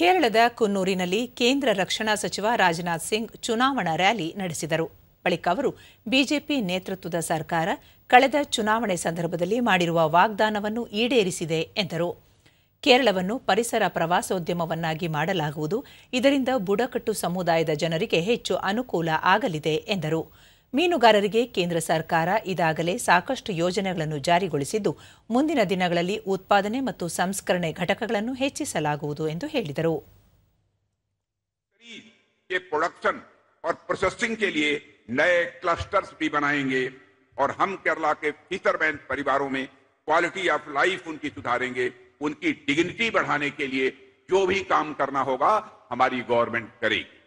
ಕೇರಳದ ಕುನ್ನೂರಿನಲ್ಲಿ ಕೇಂದ್ರ ರಕ್ಷಣಾ ಸಚಿವ ರಾಜನಾಥ್ ಸಿಂಗ್ ಚುನಾವಣಾ ರ್ಯಾಲಿ ನಡೆಸಿದರು ಬಳಿಕ ಅವರು ಬಿಜೆಪಿ ನೇತೃತ್ವದ ಸರ್ಕಾರ ಕಳೆದ ಚುನಾವಣೆ ಸಂದರ್ಭದಲ್ಲಿ ಮಾಡಿರುವ ವಾಗ್ದಾನವನ್ನು ಈಡೇರಿಸಿದೆ ಎಂದರು ಕೇರಳವನ್ನು ಪರಿಸರ ಪ್ರವಾಸೋದ್ಯಮವನ್ನಾಗಿ ಮಾಡಲಾಗುವುದು ಇದರಿಂದ ಬುಡಕಟ್ಟು ಸಮುದಾಯದ ಜನರಿಗೆ ಹೆಚ್ಚು ಅನುಕೂಲ ಆಗಲಿದೆ ಎಂದರು ಮೀನುಗಾರರಿಗೆ ಕೇಂದ್ರ ಸರ್ಕಾರ ಈಗಾಗಲೇ ಸಾಕಷ್ಟು ಯೋಜನೆಗಳನ್ನು ಜಾರಿಗೊಳಿಸಿದ್ದು ಮುಂದಿನ ದಿನಗಳಲ್ಲಿ ಉತ್ಪಾದನೆ ಮತ್ತು ಸಂಸ್ಕರಣೆ ಘಟಕಗಳನ್ನು ಹೆಚ್ಚಿಸಲಾಗುವುದು ಎಂದು ಹೇಳಿದರು नए क्लस्टर्स भी बनाएंगे और हम केरला के फीसरमैन परिवारों में क्वालिटी ऑफ लाइफ उनकी सुधारेंगे उनकी डिग्निटी बढ़ाने के लिए जो भी काम करना होगा हमारी गवर्नमेंट करेगी